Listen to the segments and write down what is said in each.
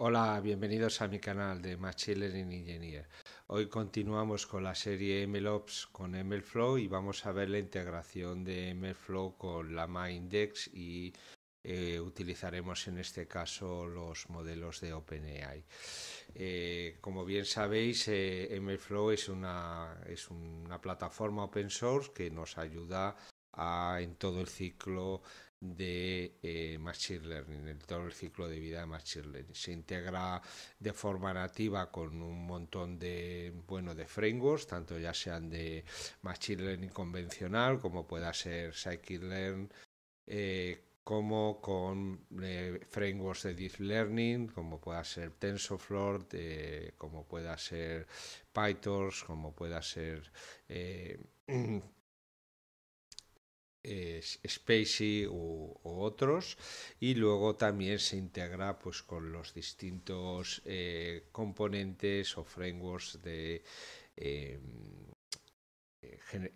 Hola, bienvenidos a mi canal de Machine Learning Engineer. Hoy continuamos con la serie MLOps con MLflow y vamos a ver la integración de MLflow con la mindex y eh, utilizaremos en este caso los modelos de OpenAI. Eh, como bien sabéis, eh, MLflow es una, es una plataforma open source que nos ayuda a, en todo el ciclo de eh, Machine Learning, el todo el ciclo de vida de Machine Learning. Se integra de forma nativa con un montón de, bueno, de frameworks, tanto ya sean de Machine Learning convencional como pueda ser Scikit-Learn, eh, como con eh, frameworks de Deep Learning, como pueda ser TensorFlow, como pueda ser PyTorch, como pueda ser... Eh, Spacey u, otros y luego también se integra pues con los distintos eh, componentes o frameworks de em,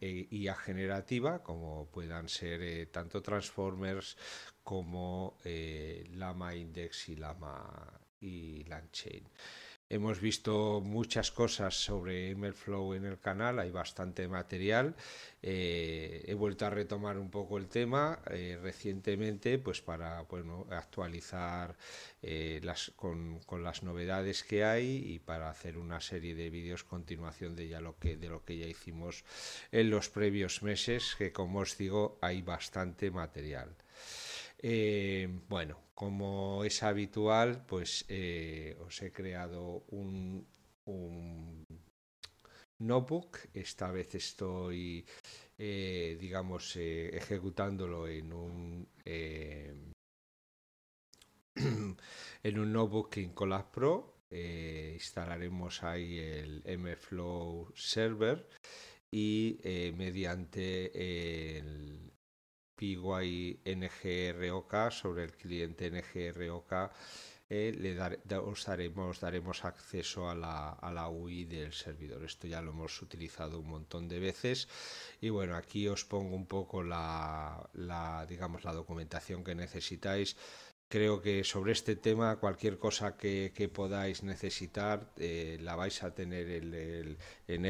eh, IA generativa como puedan ser tanto Transformers como Lama Index y Lama y LangChain. Hemos visto muchas cosas sobre Emerflow en el canal, hay bastante material. Eh, he vuelto a retomar un poco el tema eh, recientemente, pues para actualizar eh, con, las novedades que hay y para hacer una serie de vídeos continuación de ya lo de lo que ya hicimos en los previos meses, que como os digo hay bastante material. Eh, bueno, como es habitual, pues eh, os he creado un, notebook. Esta vez estoy, eh, digamos, ejecutándolo en un en un notebook en Colab Pro. instalaremos ahí el MFlow Server y mediante el y NGROK, sobre el cliente NGROK, eh, le daremos, daremos acceso a la, a UI del servidor. Esto ya lo hemos utilizado un montón de veces. Y bueno, aquí os pongo un poco la, la digamos, la documentación que necesitáis creo que sobre este tema cualquier cosa que, podáis necesitar eh, la vais a tener el, en,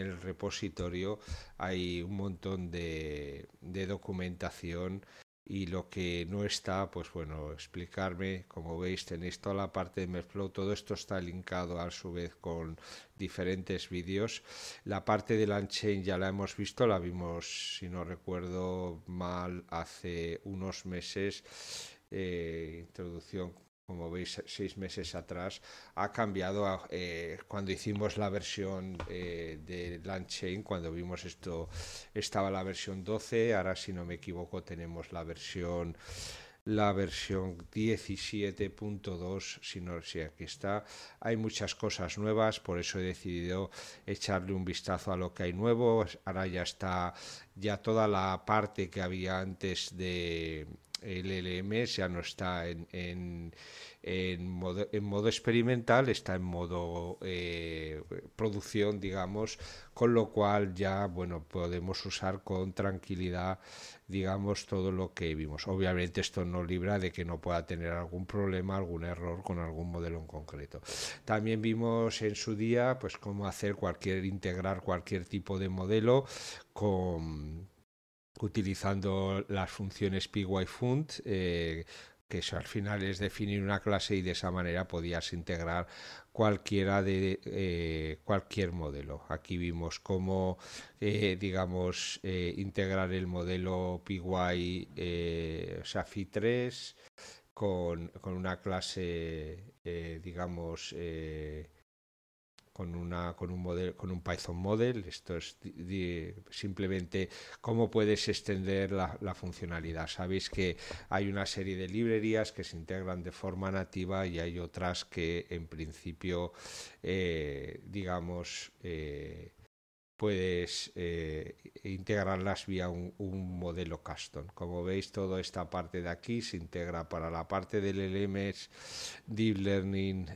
el, repositorio hay un montón de, documentación y lo que no está pues bueno explicarme como veis tenéis toda la parte de Merflow todo esto está linkado a su vez con diferentes vídeos la parte de Unchain ya la hemos visto la vimos si no recuerdo mal hace unos meses eh, introducción como veis seis meses atrás, ha cambiado eh, cuando hicimos la versión eh, de chain, cuando vimos esto, estaba la versión 12, ahora si no me equivoco tenemos la versión la versión 17.2, si no si aquí está, hay muchas cosas nuevas, por eso he decidido echarle un vistazo a lo que hay nuevo, ahora ya está ya toda la parte que había antes de el LLM ya no está en, modo, experimental, está en modo eh, producción, digamos, con lo cual ya bueno, podemos usar con tranquilidad digamos todo lo que vimos. Obviamente esto nos libra de que no pueda tener algún problema, algún error con algún modelo en concreto. También vimos en su día pues cómo hacer cualquier integrar cualquier tipo de modelo con utilizando las funciones PyFund, eh, que al final es definir una clase y de esa manera podías integrar cualquiera de eh, cualquier modelo. Aquí vimos cómo, eh, digamos, integrar el modelo PY SAFI 3 con, con, una clase, digamos, con, una, con, un, modelo con un Python model. Esto es simplemente cómo puedes extender la, funcionalidad. Sabéis que hay una serie de librerías que se integran de forma nativa y hay otras que en principio, eh, digamos, eh, puedes eh, integrarlas vía un, modelo custom. Como veis, toda esta parte de aquí se integra para la parte del LMS, Deep Learning,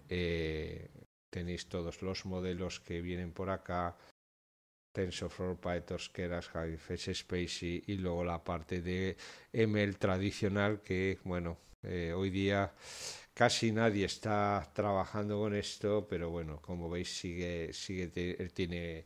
Tenéis todos los modelos que vienen por acá, TensorFlow, PyTorch, Keras, Spacey y luego la parte de ML tradicional que, bueno, eh, hoy día casi nadie está trabajando con esto, pero bueno, como veis sigue, sigue tiene,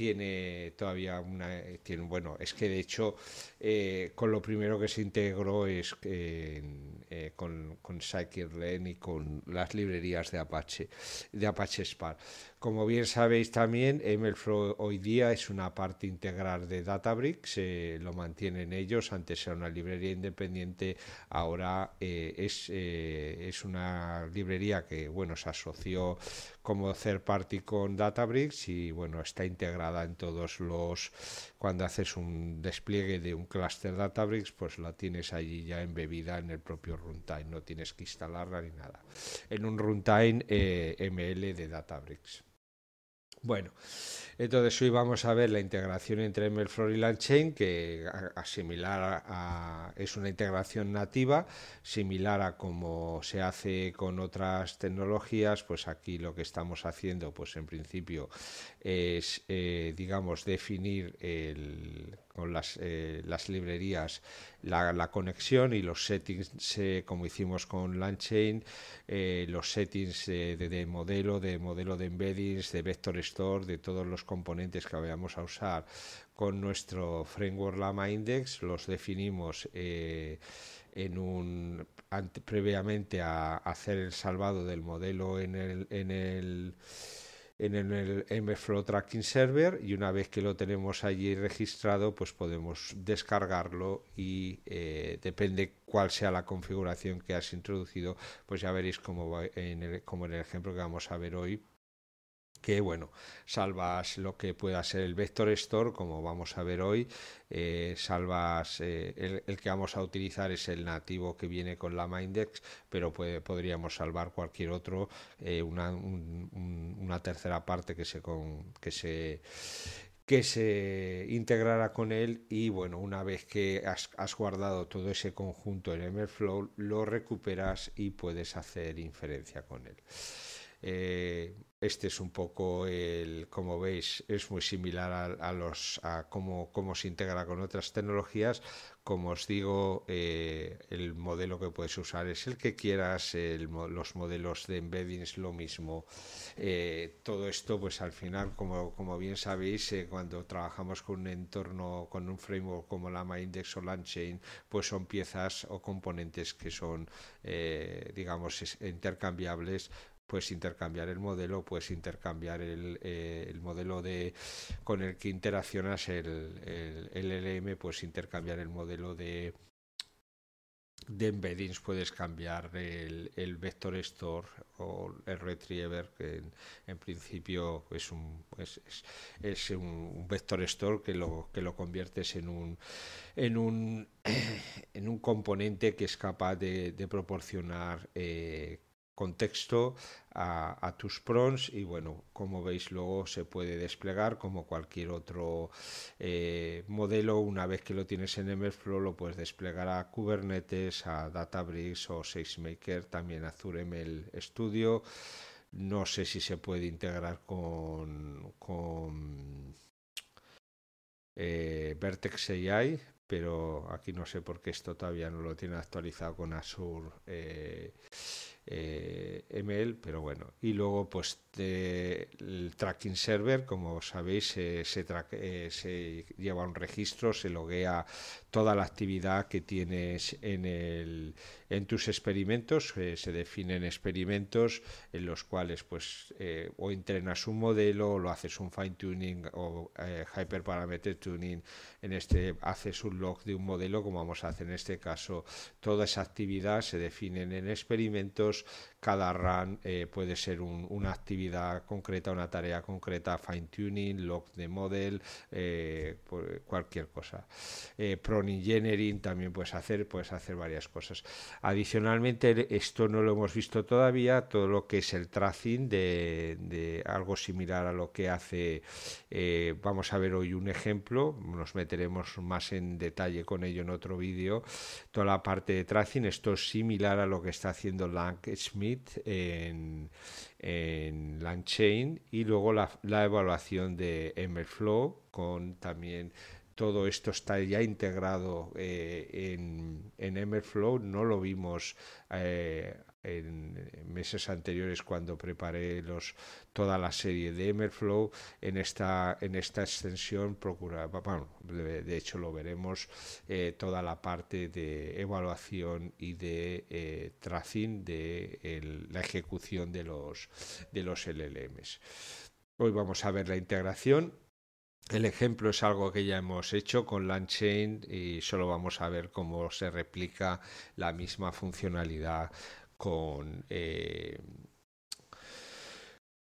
tiene todavía una... Eh, tiene, bueno, es que de hecho eh, con lo primero que se integró es eh, con, con scikit y con las librerías de Apache, de Apache Spark. Como bien sabéis también, MLflow hoy día es una parte integral de Databricks, lo mantienen ellos, antes era una librería independiente, ahora eh, eh, es, una librería que bueno, se asoció como third party con Databricks y bueno, está integrada en todos los, cuando haces un despliegue de un clúster Databricks, pues la tienes allí ya embebida en el propio runtime, no tienes que instalarla ni nada, en un runtime eh, ML de Databricks. Bueno, entonces hoy vamos a ver la integración entre MLflow y LangChain, que es una integración nativa, similar a como se hace con otras tecnologías, pues aquí lo que estamos haciendo, pues en principio es, eh, digamos, definir el las, eh, las librerías, la, conexión y los settings, eh, como hicimos con LangChain, eh, los settings de, modelo, de modelo de embeddings, de vector store, de todos los componentes que vayamos a usar con nuestro framework Lama Index, los definimos en un previamente a hacer el salvado del modelo en el en el MFlow Tracking Server y una vez que lo tenemos allí registrado, pues podemos descargarlo y eh, depende cuál sea la configuración que has introducido, pues ya veréis cómo en el, como en el ejemplo que vamos a ver hoy, que bueno, salvas lo que pueda ser el vector store, como vamos a ver hoy, eh, salvas eh, el, que vamos a utilizar es el nativo que viene con la Mindex, pero puede, podríamos salvar cualquier otro, eh, una, una, tercera parte que se con, que se que se integrara con él y bueno, una vez que has, guardado todo ese conjunto en MLflow, lo recuperas y puedes hacer inferencia con él. Este es un poco el, como veis, es muy similar a, los a cómo, se integra con otras tecnologías. Como os digo, eh, el modelo que puedes usar es el que quieras, los modelos de embedding es lo mismo. Eh, todo esto, pues al final, como, bien sabéis, eh, cuando trabajamos con un entorno, con un framework como Lama Index o Landchain, pues son piezas o componentes que son, digamos, intercambiables puedes intercambiar el modelo, puedes intercambiar eh, el, modelo de con el que interaccionas el, el LM, puedes intercambiar el modelo de de embeddings puedes cambiar el, vector store o el retriever que en, principio es un es, un vector store que lo que lo conviertes en un en un en un componente que es capaz de, proporcionar eh, contexto a, tus prons y bueno, como veis luego se puede desplegar como cualquier otro eh, modelo, una vez que lo tienes en flow lo puedes desplegar a Kubernetes, a Databricks o SageMaker, también Azure ML Studio, no sé si se puede integrar con, con eh, Vertex AI, pero aquí no sé por qué esto todavía no lo tiene actualizado con Azure. Eh, eh, ML, pero bueno. Y luego, pues el tracking server, como sabéis, eh, se, eh, se, lleva un registro, se loguea toda la actividad que tienes en, el, en tus experimentos. Eh, se definen experimentos en los cuales pues eh, o entrenas un modelo, o lo haces un fine tuning o eh, hyperparameter tuning. En este haces un log de un modelo, como vamos a hacer en este caso. Toda esa actividad se define en experimentos. Cada run puede ser una actividad concreta, una tarea concreta, fine tuning, log de model, pues, cualquier cosa ingeniering Engineering, también puedes hacer, puedes hacer varias cosas. Adicionalmente, esto no lo hemos visto todavía, todo lo que es el tracing de, algo similar a lo que hace, eh, vamos a ver hoy un ejemplo, nos meteremos más en detalle con ello en otro vídeo, toda la parte de tracing, esto es similar a lo que está haciendo Lang Schmidt en, en LangChain y luego la, la evaluación de MLflow con también todo esto está ya integrado eh, en, en Emerflow, no lo vimos eh, en meses anteriores cuando preparé los, toda la serie de Emerflow. En esta, en esta extensión procura, bueno, de hecho lo veremos, eh, toda la parte de evaluación y de tracing de la ejecución de los, de los LLMs. Hoy vamos a ver la integración el ejemplo es algo que ya hemos hecho con LandChain y solo vamos a ver cómo se replica la misma funcionalidad con... Eh,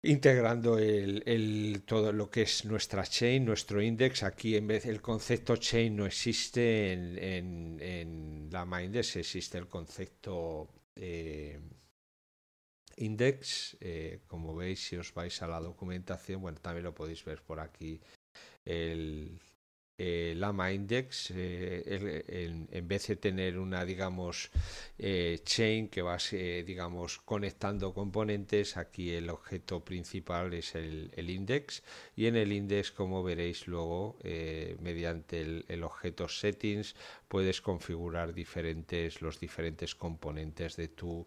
integrando el, todo lo que es nuestra chain, nuestro index. Aquí en vez el concepto chain no existe en, en, en la Mindex, existe el concepto eh, index. Eh, como veis, si os vais a la documentación, bueno, también lo podéis ver por aquí el, eh, lama index, eh, en vez de tener una, digamos, eh, chain que va, digamos, conectando componentes, aquí el objeto principal es el, index y en el index, como veréis luego, mediante el, objeto settings puedes configurar diferentes, los diferentes componentes de tu,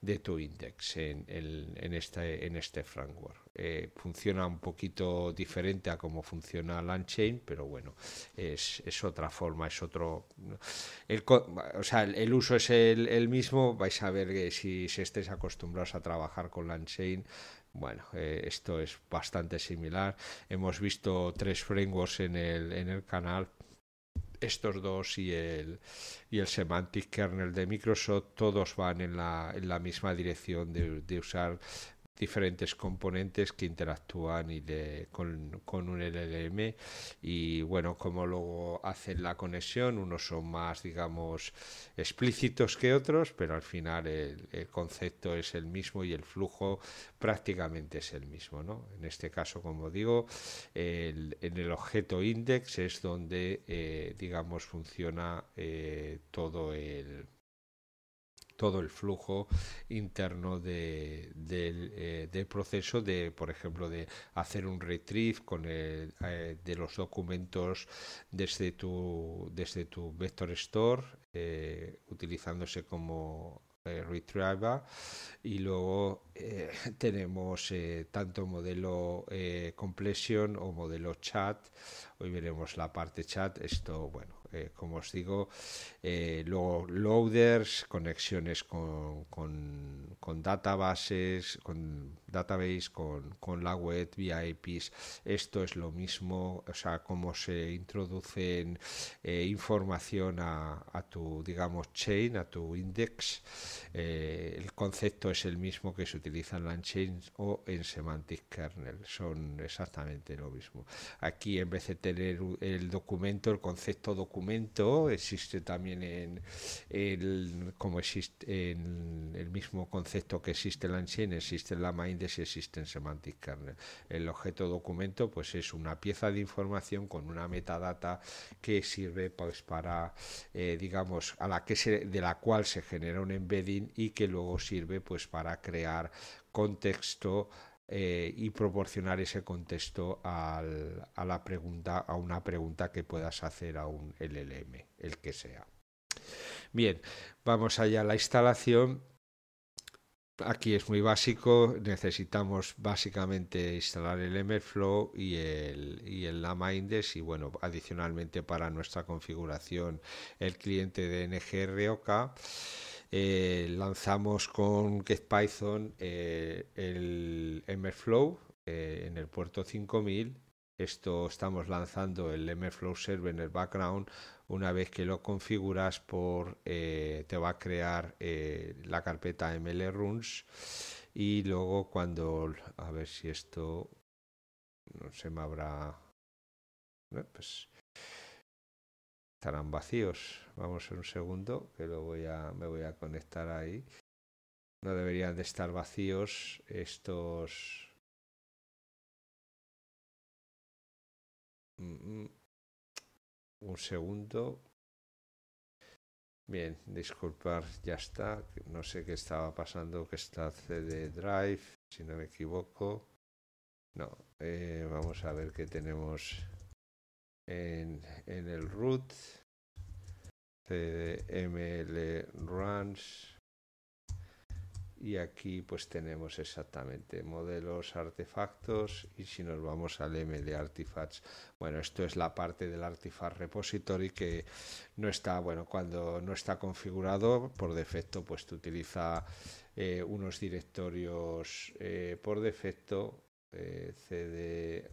de tu index en, en este, en este framework. Eh, funciona un poquito diferente a cómo funciona Landchain, pero bueno, es, es, otra forma, es otro... El, o sea, el, uso es el, mismo, vais a ver que si, si acostumbrados a trabajar con Landchain, bueno, eh, esto es bastante similar. Hemos visto tres frameworks en el, en el canal estos dos y el, y el Semantic Kernel de Microsoft, todos van en la, en la misma dirección de, de usar diferentes componentes que interactúan y con, un LLM y bueno, como luego hacen la conexión, unos son más, digamos, explícitos que otros, pero al final el, concepto es el mismo y el flujo prácticamente es el mismo. En este caso, como digo, en el objeto index es donde, eh, digamos, funciona eh, todo el todo el flujo interno eh, del, proceso de, por ejemplo, de hacer un retrieve con eh, de los documentos desde tu, desde tu vector store, eh, utilizándose como Retriever y luego tenemos tanto modelo eh, completion o modelo chat hoy veremos la parte chat esto bueno como os digo, eh, loaders, conexiones con, con, con databases, con database, con, la web, vía APIs, Esto es lo mismo, o sea, cómo se introducen eh, información a, a, tu, digamos, chain, a tu index. Eh, el concepto es el mismo que se utiliza en chain o en Semantic Kernel. Son exactamente lo mismo. Aquí, en vez de tener el documento, el concepto documento, existe también en el, como existe en el mismo concepto que existe en chain, existe en la main si existen semantic kernel. El objeto documento pues es una pieza de información con una metadata que sirve pues para eh, digamos a la que de la cual se genera un embedding y que luego sirve pues para crear contexto eh, y proporcionar ese contexto al, a la pregunta a una pregunta que puedas hacer a un LLM el que sea bien vamos allá a la instalación Aquí es muy básico, necesitamos básicamente instalar el mflow y el, y el Lama Index y bueno, adicionalmente para nuestra configuración el cliente de NGROK. Eh, lanzamos con GetPython eh, el mflow eh, en el puerto 5000 esto estamos lanzando el MFlow Server en el background. Una vez que lo configuras, por, eh, te va a crear eh, la carpeta mlruns. Y luego cuando, a ver si esto no se me habrá... Eh, pues, estarán vacíos. Vamos un segundo, que lo voy a, me voy a conectar ahí. No deberían de estar vacíos estos Mm, mm. Un segundo. Bien, disculpar, ya está. No sé qué estaba pasando, que está CD Drive, si no me equivoco. No, eh, vamos a ver qué tenemos en, en el root. CDML runs y aquí pues tenemos exactamente modelos, artefactos y si nos vamos al ML artifacts, bueno, esto es la parte del artifact repository que no está, bueno, cuando no está configurado por defecto pues utiliza eh, unos directorios eh, por defecto eh, cd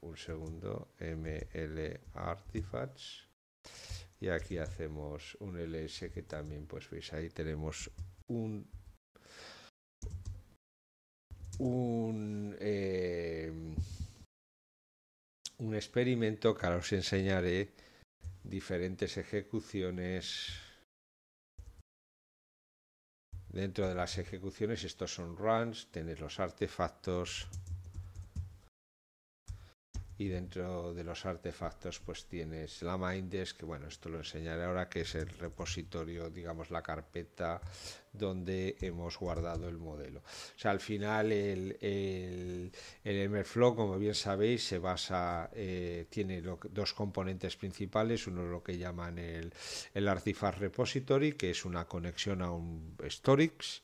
un segundo ml artifacts y aquí hacemos un ls que también pues veis ahí tenemos un un, eh, un experimento que ahora os enseñaré diferentes ejecuciones. Dentro de las ejecuciones, estos son runs, tienes los artefactos. Y dentro de los artefactos, pues tienes la Mindex, que bueno, esto lo enseñaré ahora, que es el repositorio, digamos, la carpeta donde hemos guardado el modelo. O sea, al final el, el, el como bien sabéis, se basa, eh, tiene dos componentes principales. Uno es lo que llaman el, el Artifact Repository, que es una conexión a un Storix.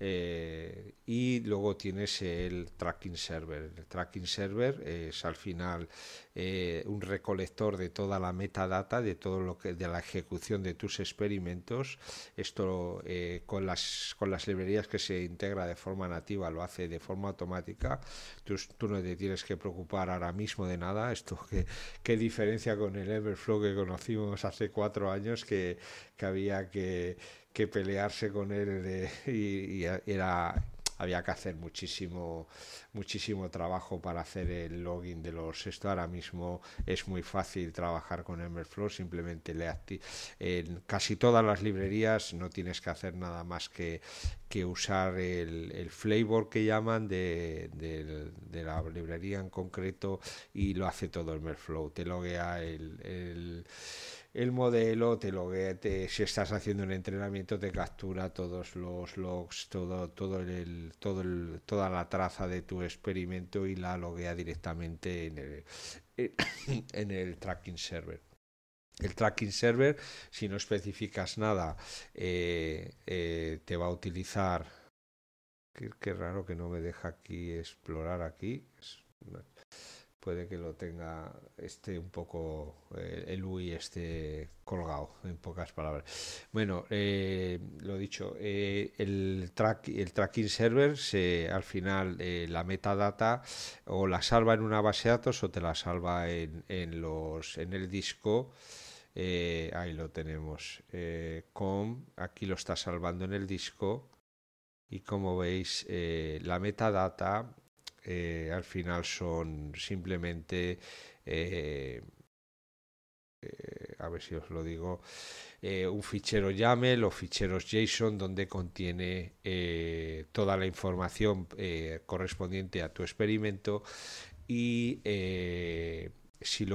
Eh, y luego tienes el Tracking Server. El Tracking Server es al final eh, un recolector de toda la metadata, de todo lo que, de la ejecución de tus experimentos. Esto con las, con las librerías que se integra de forma nativa, lo hace de forma automática. Tú, tú no te tienes que preocupar ahora mismo de nada. Esto qué qué diferencia con el Everflow que conocimos hace cuatro años que, que había que, que pelearse con él y era había que hacer muchísimo, muchísimo trabajo para hacer el login de los esto. Ahora mismo es muy fácil trabajar con flow simplemente le en casi todas las librerías no tienes que hacer nada más que, que usar el, flavor que llaman de, la librería en concreto y lo hace todo flow Te loguea el el modelo, te lo si estás haciendo un entrenamiento te captura todos los logs, todo, todo el, todo toda la traza de tu experimento y la loguea directamente en el, en el tracking server. El tracking server, si no especificas nada, eh, eh, te va a utilizar. Qué, raro que no me deja aquí explorar aquí puede que lo tenga este un poco eh, el UI colgado en pocas palabras bueno eh, lo dicho eh, el track el tracking server se al final la metadata o la salva en una base de datos o te la salva en, los en el disco ahí lo tenemos com, aquí lo está salvando en el disco y como veis la metadata eh, al final son simplemente, eh, eh, a ver si os lo digo, un fichero YAML o ficheros JSON donde contiene toda la información correspondiente a tu experimento y si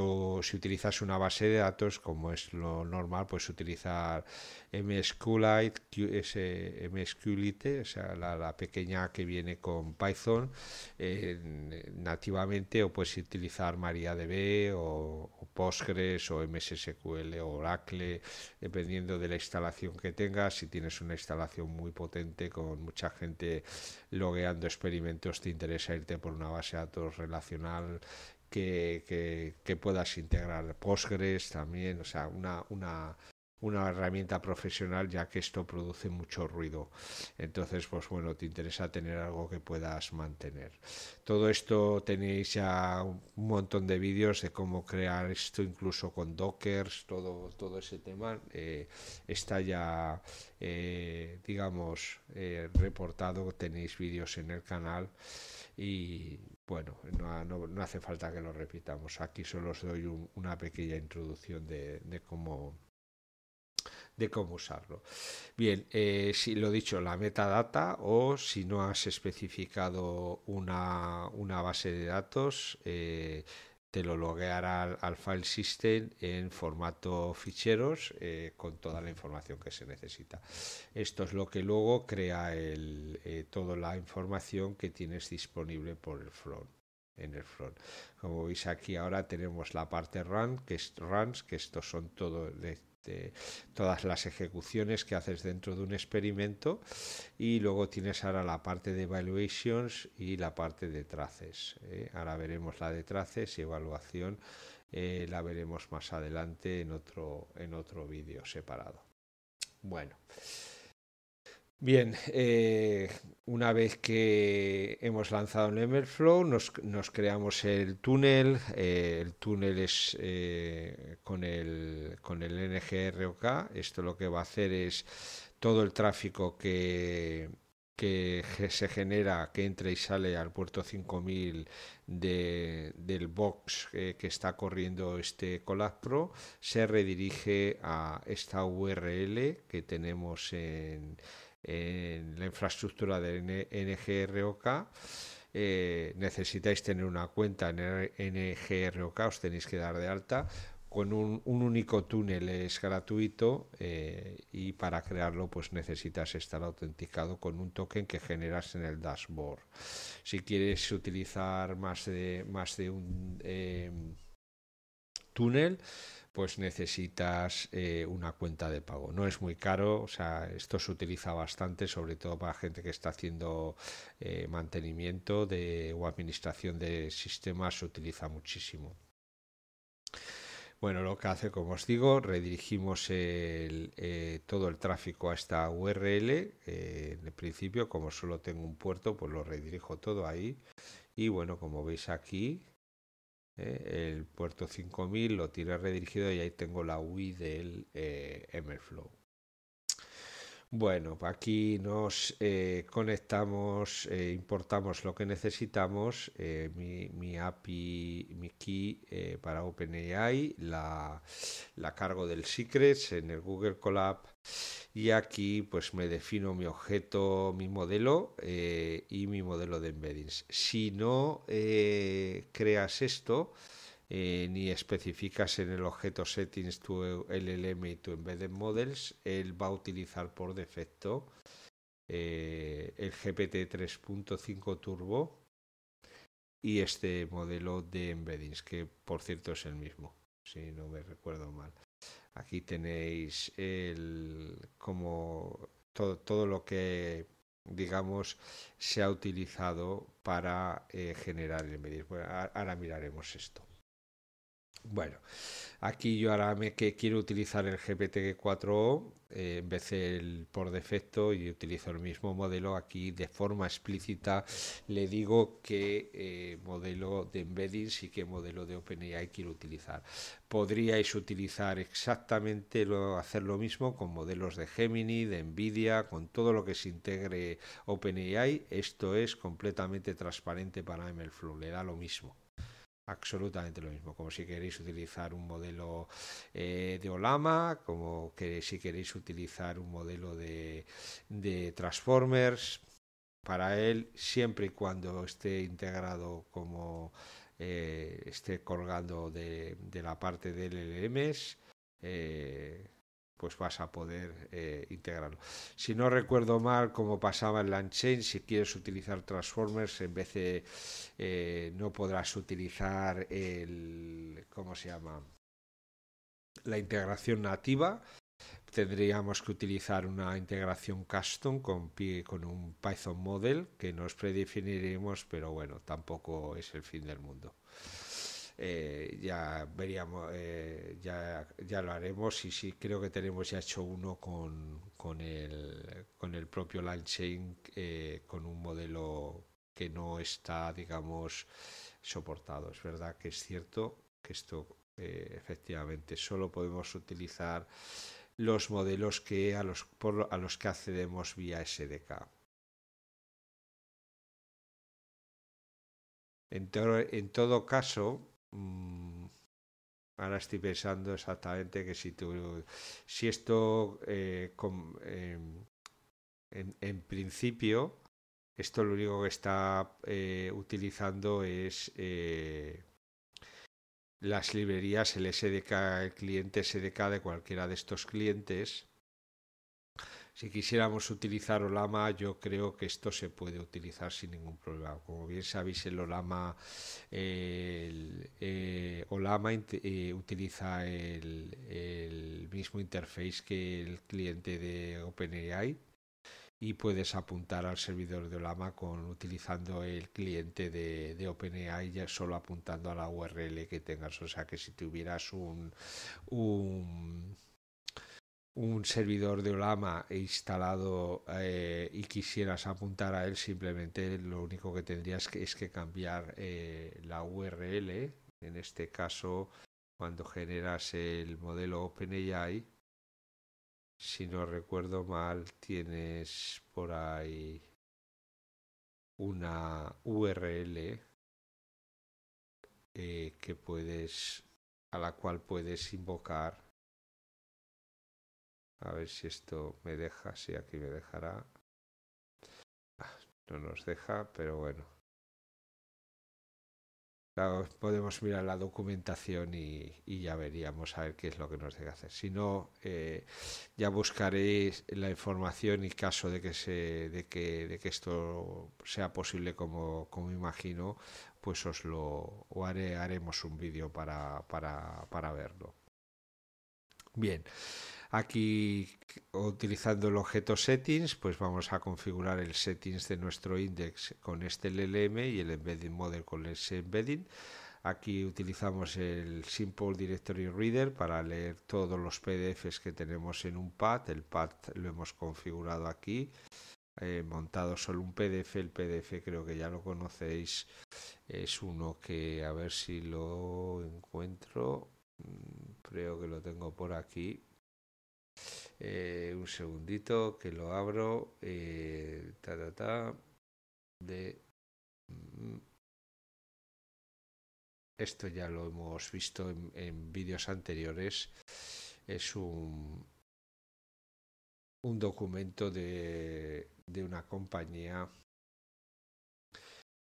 utilizas una base de datos como es lo normal puedes utilizar MSQLite eh, MSQLite o sea la, pequeña que viene con Python nativamente o puedes utilizar MariaDB o, Postgres o MSSQL o Oracle dependiendo de la instalación que tengas si tienes una instalación muy potente con mucha gente logueando experimentos te interesa irte por una base de datos relacional que, puedas integrar. Postgres también, o sea, una, una, una herramienta profesional ya que esto produce mucho ruido. Entonces, pues bueno, te interesa tener algo que puedas mantener. Todo esto tenéis ya un montón de vídeos de cómo crear esto, incluso con Docker, todo, todo ese tema eh, está ya, eh, digamos, eh, reportado, tenéis vídeos en el canal y bueno, no, no, hace falta que lo repitamos. Aquí solo os doy una pequeña introducción de, de, cómo de cómo usarlo. Bien, eh, si lo dicho, la metadata o si no has especificado una, una base de datos, eh, te lo logueará al, file system en formato ficheros eh, con toda la información que se necesita. Esto es lo que luego crea el, eh, toda la información que tienes disponible por el front en el front. Como veis aquí ahora tenemos la parte run, que es runs, que estos son todos este, todas las ejecuciones que haces dentro de un experimento y luego tienes ahora la parte de evaluations y la parte de traces. ¿eh? Ahora veremos la de traces y evaluación, eh, la veremos más adelante en otro, en otro vídeo separado. Bueno. Bien, eh, una vez que hemos lanzado Neverflow, nos, nos creamos el túnel. Eh, el túnel es eh, con, el, con el NGROK. Esto lo que va a hacer es todo el tráfico que, que se genera, que entra y sale al puerto 5000 del box que está corriendo este Pro, se redirige a esta URL que tenemos en, en la infraestructura de NGROK. Eh, necesitáis tener una cuenta en NGROK, os tenéis que dar de alta. Con un, único túnel es gratuito eh, y para crearlo pues necesitas estar autenticado con un token que generas en el dashboard. Si quieres utilizar más de, más de un eh, túnel, pues necesitas eh, una cuenta de pago. No es muy caro, o sea, esto se utiliza bastante, sobre todo para gente que está haciendo eh, mantenimiento de, o administración de sistemas, se utiliza muchísimo. Bueno, lo que hace, como os digo, redirigimos eh, todo el tráfico a esta URL. en el principio, como solo tengo un puerto, pues lo redirijo todo ahí. Y bueno, como veis aquí, eh, el puerto 5000 lo tiene redirigido y ahí tengo la UI del eh, Emerflow. Bueno, aquí nos eh, conectamos, eh, importamos lo que necesitamos, eh, mi, API, mi key para OpenAI, la, la, cargo del Secrets en el Google Colab y aquí pues me defino mi objeto, mi modelo y mi modelo de embeddings. Si no creas esto, eh, ni especificas en el objeto settings tu LLM y tu embedded models, él va a utilizar por defecto eh, el GPT 3.5 Turbo y este modelo de embeddings, que por cierto es el mismo, si no me recuerdo mal. Aquí tenéis el, como todo, lo que digamos, se ha utilizado para eh, generar el ahora miraremos esto. Bueno, aquí yo ahora me que quiero utilizar el GPT-4O eh, en vez del por defecto y utilizo el mismo modelo aquí de forma explícita. Le digo qué eh, modelo de embeddings y qué modelo de OpenAI quiero utilizar. Podríais utilizar exactamente hacer lo mismo con modelos de Gemini, de Nvidia, con todo lo que se integre OpenAI. Esto es completamente transparente para MLflow, le da lo mismo absolutamente lo mismo, como si queréis utilizar un modelo eh, de Olama, como que si queréis utilizar un modelo de, Transformers, para él, siempre y cuando esté integrado como eh, esté colgando de, la parte del lms eh, pues vas a poder eh, integrarlo. Si no recuerdo mal, como pasaba en LangChain, si quieres utilizar Transformers, en vez de eh, no podrás utilizar el, ¿cómo se llama? La integración nativa, tendríamos que utilizar una integración custom con, con un Python model que nos predefiniremos, pero bueno, tampoco es el fin del mundo. Eh, ya veríamos, eh, ya, lo haremos y sí, creo que tenemos ya hecho uno con, el, con el propio linechain con un modelo que no está, digamos, soportado. Es verdad que es cierto que esto eh, efectivamente solo podemos utilizar los modelos que a los, a los que accedemos vía SDK. En, en todo caso, Mm, ahora estoy pensando exactamente que si tú, si esto eh, em, en, principio, esto lo único que está eh, utilizando es eh, las librerías, SDK, el cliente SDK de cualquiera de estos clientes si quisiéramos utilizar Olama, yo creo que esto se puede utilizar sin ningún problema. Como bien sabéis, el Olama, eh, eh, utiliza el, mismo interface que el cliente de OpenAI y puedes apuntar al servidor de Olama con utilizando el cliente de, OpenAI ya solo apuntando a la URL que tengas. O sea que si tuvieras un un servidor de Olama instalado eh, y quisieras apuntar a él, simplemente lo único que tendrías es que cambiar eh, la URL. En este caso, cuando generas el modelo OpenAI, si no recuerdo mal, tienes por ahí una URL eh, que puedes a la cual puedes invocar a ver si esto me deja, si aquí me dejará. Ah, no nos deja, pero bueno. podemos mirar la documentación y, ya veríamos a ver qué es lo que nos deja hacer. Si no, eh, ya buscaré la información y caso de que, se, de que, esto sea posible como, imagino, pues os lo haré, haremos un vídeo para, para verlo. Bien, Aquí utilizando el objeto settings, pues vamos a configurar el settings de nuestro index con este LLM y el embedding model con ese embedding. Aquí utilizamos el Simple Directory Reader para leer todos los PDFs que tenemos en un pad. El pad lo hemos configurado aquí. he eh, montado solo un PDF. El PDF creo que ya lo conocéis. Es uno que a ver si lo encuentro. Mm, creo que lo tengo por aquí. Eh, un segundito que lo abro. Eh, de... Mm, esto ya lo hemos visto en, vídeos anteriores. Es un, documento de, de una compañía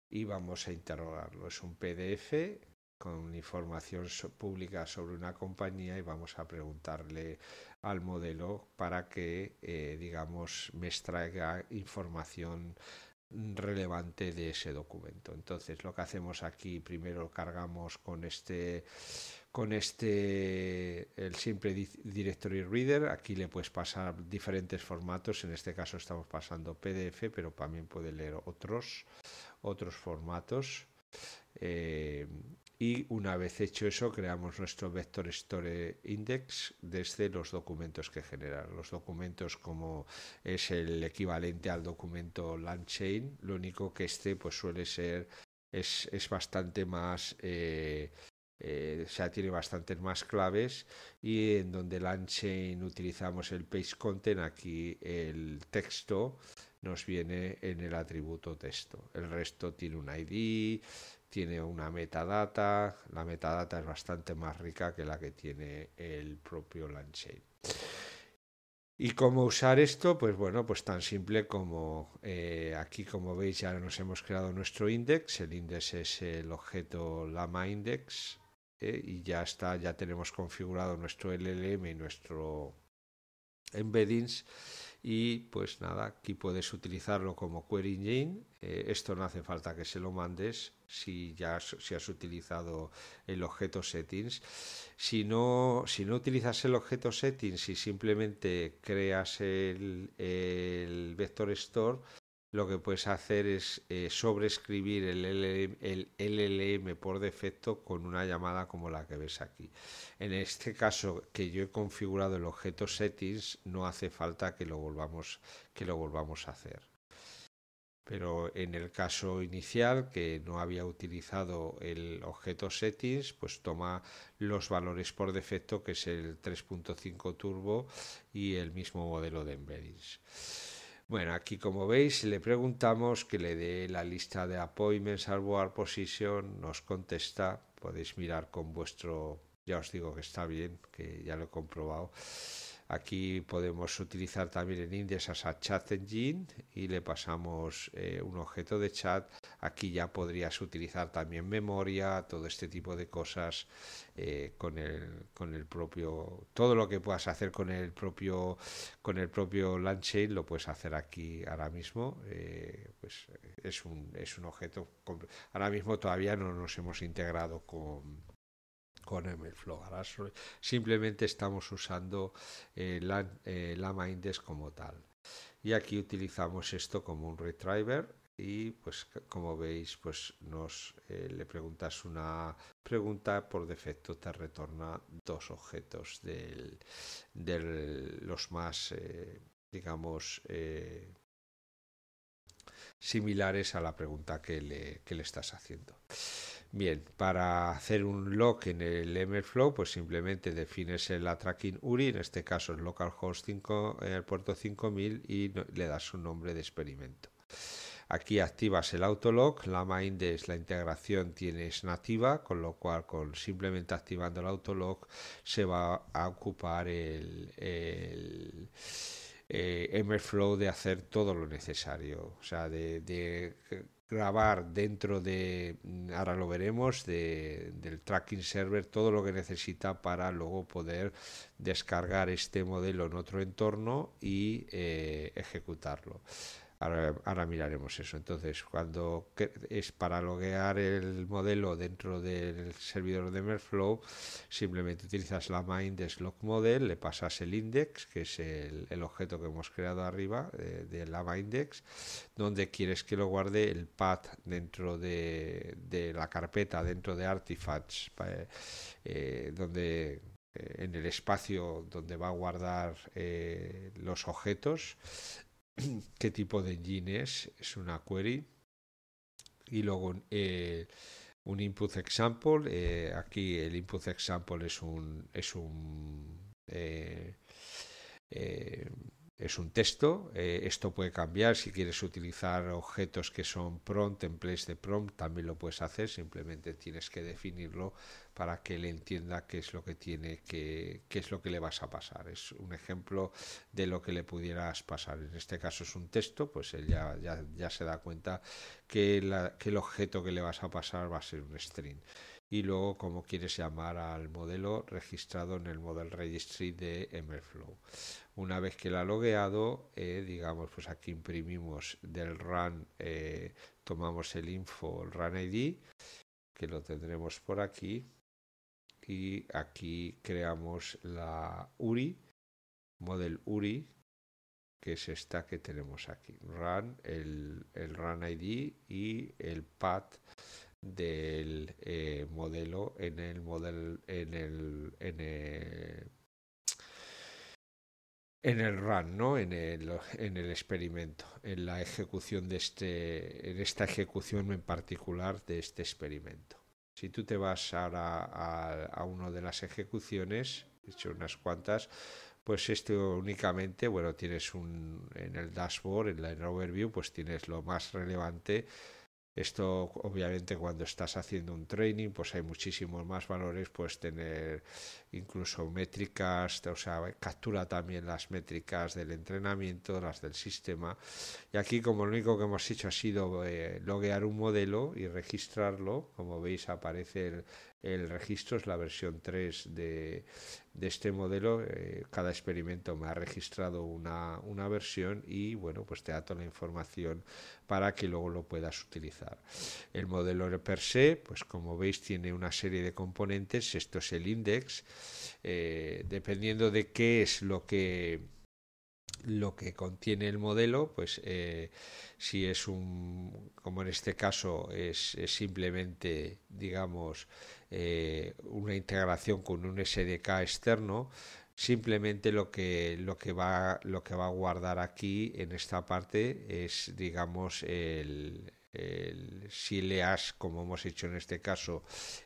y vamos a interrogarlo. Es un PDF con información pública sobre una compañía y vamos a preguntarle al modelo para que, eh, digamos, me extraiga información relevante de ese documento. Entonces, lo que hacemos aquí, primero cargamos con este con este el simple directory reader, aquí le puedes pasar diferentes formatos, en este caso estamos pasando PDF, pero también puede leer otros otros formatos. Eh, y una vez hecho eso creamos nuestro vector store index desde los documentos que generan. Los documentos como es el equivalente al documento LandChain. lo único que este pues suele ser es, bastante más eh, eh, o sea, tiene bastantes más claves y en donde LandChain utilizamos el page content, aquí el texto nos viene en el atributo texto. El resto tiene un ID, tiene una metadata, la metadata es bastante más rica que la que tiene el propio langchain. ¿Y cómo usar esto? Pues bueno, pues tan simple como eh, aquí como veis ya nos hemos creado nuestro index, el index es el objeto lama index eh, y ya está, ya tenemos configurado nuestro LLM y nuestro embeddings y pues nada, aquí puedes utilizarlo como query engine, eh, esto no hace falta que se lo mandes, si ya si has utilizado el objeto settings. Si no, si no utilizas el objeto settings y simplemente creas el, vector store, lo que puedes hacer es eh, sobreescribir el LLM, por defecto con una llamada como la que ves aquí. En este caso que yo he configurado el objeto settings, no hace falta que lo volvamos, que lo volvamos a hacer pero en el caso inicial que no había utilizado el objeto settings pues toma los valores por defecto que es el 3.5 turbo y el mismo modelo de embeddings bueno aquí como veis le preguntamos que le dé la lista de appointments al board position nos contesta podéis mirar con vuestro ya os digo que está bien que ya lo he comprobado Aquí podemos utilizar también en Index a Chat Engine y le pasamos eh, un objeto de chat. Aquí ya podrías utilizar también memoria, todo este tipo de cosas eh, con, el, con el propio, todo lo que puedas hacer con el propio, con el propio lo puedes hacer aquí ahora mismo. Eh, pues es un, es un objeto, ahora mismo todavía no nos hemos integrado con con el Flow Simplemente estamos usando eh, la, eh, como tal. Y aquí utilizamos esto como un retriever y pues como veis pues nos eh, le preguntas una pregunta por defecto te retorna dos objetos de los más eh, digamos similares a la pregunta que le, que le estás haciendo. Bien, para hacer un lock en el Emerflow, pues simplemente defines el tracking URI, en este caso es localhost 5, el eh, puerto 5000 y le das un nombre de experimento. Aquí activas el autolog, la es la integración tienes nativa, con lo cual con simplemente activando el autolog se va a ocupar el, el eh, de hacer todo lo necesario, o sea, de grabar dentro de, ahora lo veremos, del tracking server todo lo que necesita para luego poder descargar este modelo en otro entorno y eh, ejecutarlo. Ahora, miraremos eso. Entonces, cuando es para loguear el modelo dentro del servidor de Merflow, simplemente utilizas la main de model, le pasas el index, que es el, objeto que hemos creado arriba eh, de la index, donde quieres que lo guarde el path dentro de, la carpeta, dentro de artifacts, eh, eh, donde en el espacio donde va a guardar los objetos qué tipo de engine es, es una query. Y luego eh, un input example. Eh, aquí el input example es un es un eh, es un texto. Eh, esto puede cambiar. Si quieres utilizar objetos que son prompt, templates de prompt, también lo puedes hacer. Simplemente tienes que definirlo para que él entienda qué es lo que tiene, que, qué es lo que le vas a pasar. Es un ejemplo de lo que le pudieras pasar. En este caso es un texto, pues él ya, se da cuenta que, el objeto que le vas a pasar va a ser un string y luego como quieres llamar al modelo registrado en el Model Registry de MLflow. Una vez que la ha logueado, eh, digamos, pues aquí imprimimos del run, eh, tomamos el info, el run ID, que lo tendremos por aquí, y aquí creamos la URI, model URI, que es esta que tenemos aquí, run, el, el run ID y el path del eh, modelo en el modelo en el en el run, ¿no? En el, en el experimento, en la ejecución de este, en esta ejecución en particular de este experimento. Si tú te vas ahora a, a una de las ejecuciones, he hecho unas cuantas, pues esto únicamente, bueno, tienes un, en el dashboard, en la overview, pues tienes lo más relevante esto obviamente cuando estás haciendo un training, pues hay muchísimos más valores, pues tener incluso métricas, o sea, captura también las métricas del entrenamiento, las del sistema. Y aquí como lo único que hemos hecho ha sido eh, loguear un modelo y registrarlo, como veis aparece el, el registro es la versión 3 de, este modelo. Eh, cada experimento me ha registrado una, versión y bueno, pues te da toda la información para que luego lo puedas utilizar. El modelo per se, pues como veis, tiene una serie de componentes. Esto es el index. Eh, dependiendo de qué es lo que lo que contiene el modelo, pues eh, si es un, como en este caso, es, es simplemente, digamos, eh, una integración con un SDK externo, simplemente lo que, lo, que va, lo que va a guardar aquí en esta parte es, digamos, el, si le has, como hemos hecho en este caso,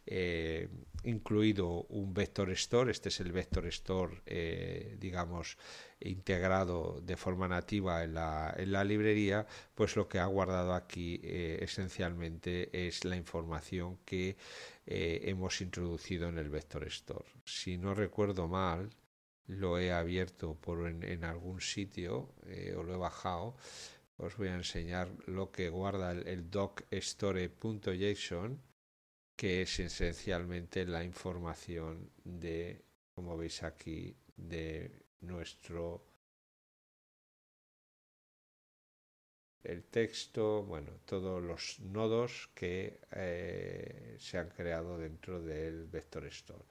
eh, incluido un vector store, este es el vector store, eh, digamos, integrado de forma nativa en la, en la, librería, pues lo que ha guardado aquí eh, esencialmente es la información que hemos introducido en el vector store. Si no recuerdo mal, lo he abierto por en algún sitio o lo he bajado os voy a enseñar lo que guarda el, docstore.json, que es esencialmente la información de, como veis aquí, de nuestro el texto, bueno, todos los nodos que eh, se han creado dentro del vector store.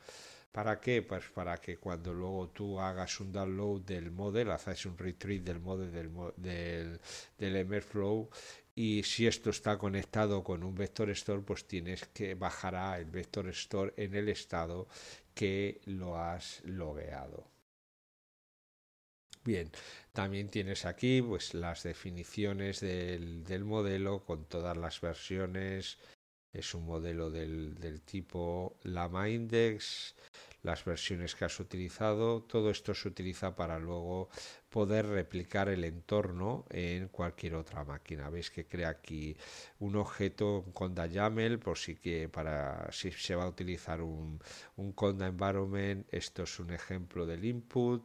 ¿Para qué? Pues para que cuando luego tú hagas un download del model, haces un retreat del model del, del, y si esto está conectado con un vector store, pues tienes que bajar el vector store en el estado que lo has logueado. Bien, también tienes aquí pues, las definiciones del modelo con todas las versiones, es un modelo del, tipo Lama Index, las versiones que has utilizado, todo esto se utiliza para luego poder replicar el entorno en cualquier otra máquina. Veis que crea aquí un objeto, con conda YAML, por si, que para, si se va a utilizar un, un conda environment, esto es un ejemplo del input,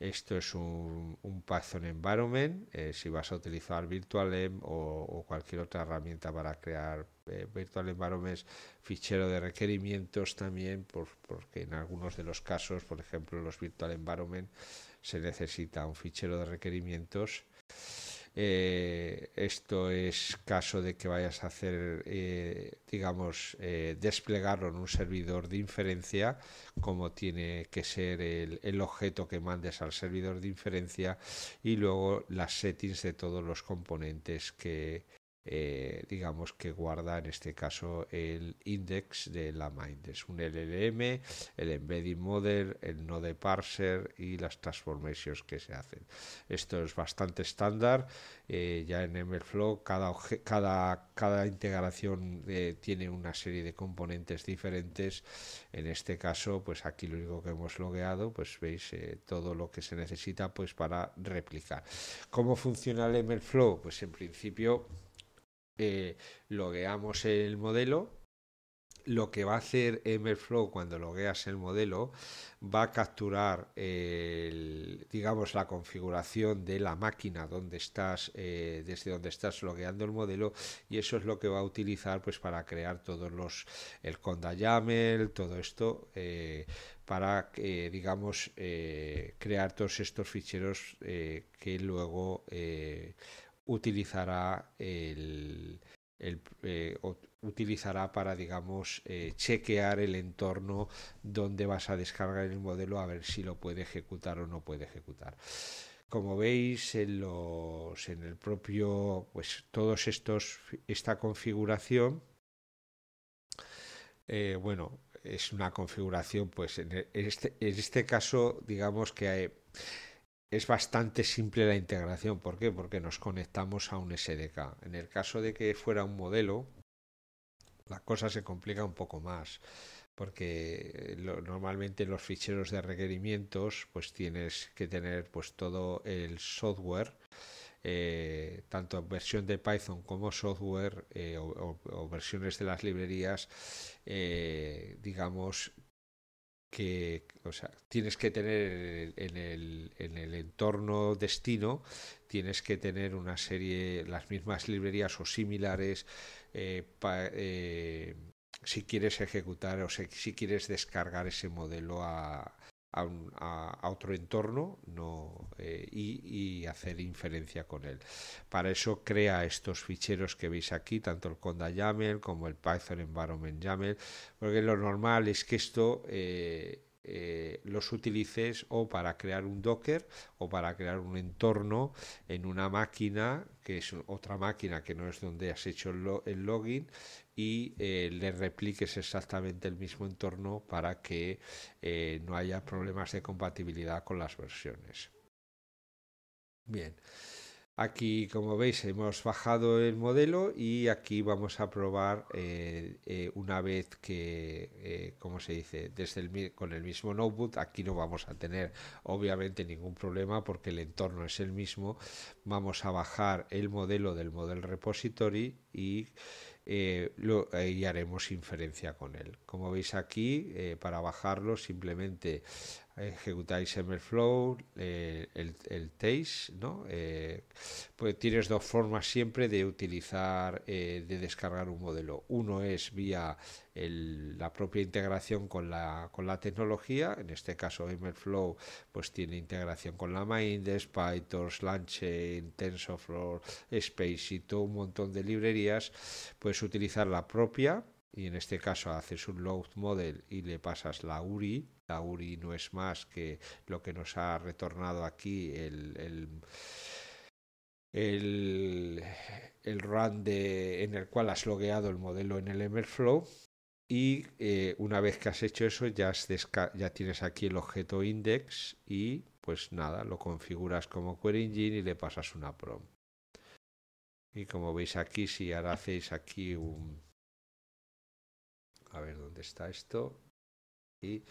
esto es un, un Python Environment. Eh, si vas a utilizar VirtualEnv em o, cualquier otra herramienta para crear eh, Virtual Environments, fichero de requerimientos también, por, porque en algunos de los casos, por ejemplo, los Virtual Environment, se necesita un fichero de requerimientos eh, esto es caso de que vayas a hacer, eh, digamos, eh, desplegarlo en un servidor de inferencia, como tiene que ser el, objeto que mandes al servidor de inferencia y luego las settings de todos los componentes que, eh, digamos que guarda en este caso el index de la mind es un LLM el embedding model el node parser y las transformations que se hacen esto es bastante estándar eh, ya en MLflow cada, cada, cada integración eh, tiene una serie de componentes diferentes en este caso pues aquí lo único que hemos logueado pues veis todo lo que se necesita pues para replicar cómo funciona el MLflow pues en principio eh, logueamos el modelo. Lo que va a hacer Emberflow cuando logueas el modelo va a capturar digamos la configuración de la máquina donde estás eh, desde donde estás logueando el modelo y eso es lo que va a utilizar pues para crear todos los el conda YAML todo esto eh, para que digamos crear todos estos ficheros que luego utilizará el, eh, utilizará para, digamos, eh, chequear el entorno donde vas a descargar el modelo a ver si lo puede ejecutar o no puede ejecutar. Como veis, en, los, en el propio, pues todos estos, esta configuración, eh, bueno, es una configuración, pues e, en este, en este caso, digamos que hay, es bastante simple la integración. ¿Por qué? Porque nos conectamos a un SDK. En el caso de que fuera un modelo, la cosa se complica un poco más. Porque eh, normalmente los ficheros de requerimientos, pues tienes que tener pues todo el software, eh, tanto versión de Python como software eh, o, versiones de las librerías, digamos, que o sea, tienes que tener en el, entorno destino, tienes que tener una serie, las mismas librerías o similares, eh, eh, si quieres ejecutar o si quieres descargar ese modelo a, a, otro entorno no, eh, y, hacer inferencia con él. Para eso crea estos ficheros que veis aquí, tanto el Conda YAML como el Python Environment YAML, porque lo normal es que esto... Eh, eh, los utilices o para crear un Docker o para crear un entorno en una máquina que es otra máquina que no es donde has hecho el, login y eh, le repliques exactamente el mismo entorno para que eh, no haya problemas de compatibilidad con las versiones. Bien. Aquí, como veis, hemos bajado el modelo y aquí vamos a probar eh, eh, una vez que, eh, como se dice, desde con el mismo notebook. Aquí no vamos a tener, obviamente, ningún problema porque el entorno es el mismo. Vamos a bajar el modelo del model repository y, y haremos inferencia con él. Como veis aquí, para bajarlo simplemente ejecutáis MLflow, eh, el, el ¿no? Eh, pues tienes dos formas siempre de utilizar, eh, de descargar un modelo. Uno es vía la propia integración con la, con la tecnología, en este caso MLflow pues tiene integración con la Mindex, PyTorch, LangChain, TensorFlow, Space y todo un montón de librerías, puedes utilizar la propia y en este caso haces un load model y le pasas la URI. La URI no es más que lo que nos ha retornado aquí el, el, run de, en el cual has logueado el modelo en el MLflow Y eh, una vez que has hecho eso, ya, tienes aquí el objeto index y pues nada, lo configuras como Query Engine y le pasas una prompt Y como veis aquí, si ahora hacéis aquí un, a ver dónde está esto. Y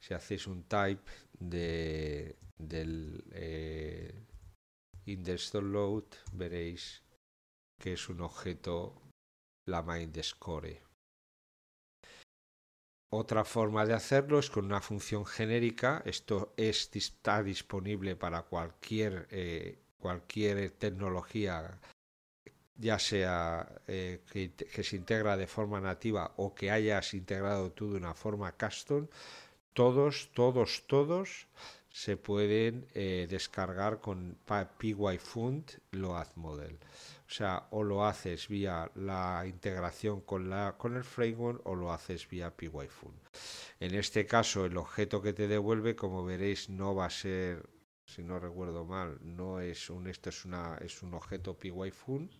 si hacéis un type del eh, index load veréis que es un objeto la score Otra forma de hacerlo es con una función genérica. Esto está disponible para cualquier, eh, cualquier tecnología ya sea eh, que, se integra de forma nativa o que hayas integrado tú de una forma custom, todos, todos, todos se pueden eh, descargar con PyFund Load Model. O sea, o lo haces vía la integración con, la, con el framework o lo haces vía PyFund. En este caso, el objeto que te devuelve, como veréis, no va a ser si no recuerdo mal, no es un esto es una es un objeto PyFund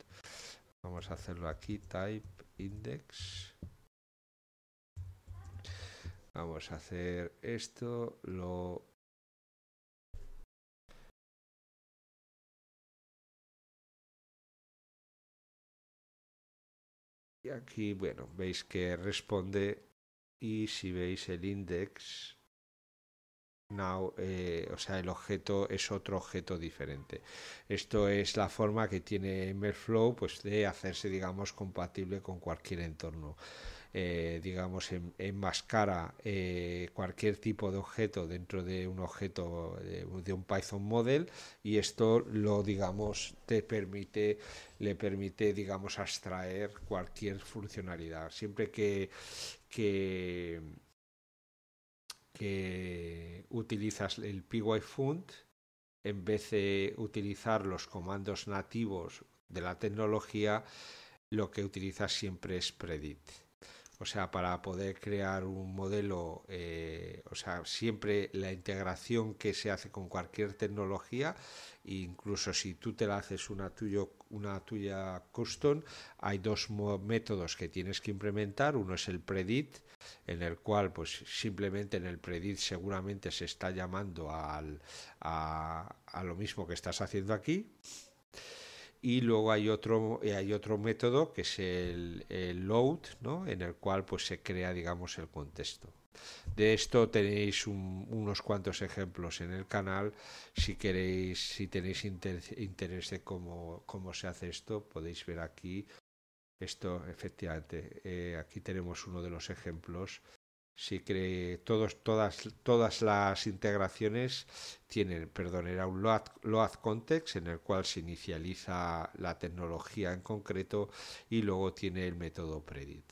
Vamos a hacerlo aquí, type index. Vamos a hacer esto, lo Y aquí, bueno, veis que responde y si veis el index eh, o sea, el objeto es otro objeto diferente. Esto es la forma que tiene Merflow pues, de hacerse, digamos, compatible con cualquier entorno. Eh, digamos, en, enmascara eh, cualquier tipo de objeto dentro de un objeto de, un Python model y esto lo, digamos, te permite, le permite, digamos, abstraer cualquier funcionalidad. Siempre que, que utilizas el pyfund en vez de utilizar los comandos nativos de la tecnología, lo que utilizas siempre es Predit, O sea, para poder crear un modelo, eh, o sea, siempre la integración que se hace con cualquier tecnología, incluso si tú te la haces una, una tuya custom, hay dos métodos que tienes que implementar. Uno es el Predit en el cual pues simplemente en el predit seguramente se está llamando al, a, lo mismo que estás haciendo aquí y luego hay otro eh, hay otro método que es el, load en el cual pues se crea digamos el contexto de esto tenéis unos cuantos ejemplos en el canal si queréis si tenéis interés de cómo se hace esto podéis ver aquí esto, efectivamente, eh, aquí tenemos uno de los ejemplos. Si cree, todas, todas las integraciones tienen, perdón, era un load, context en el cual se inicializa la tecnología en concreto y luego tiene el método predit.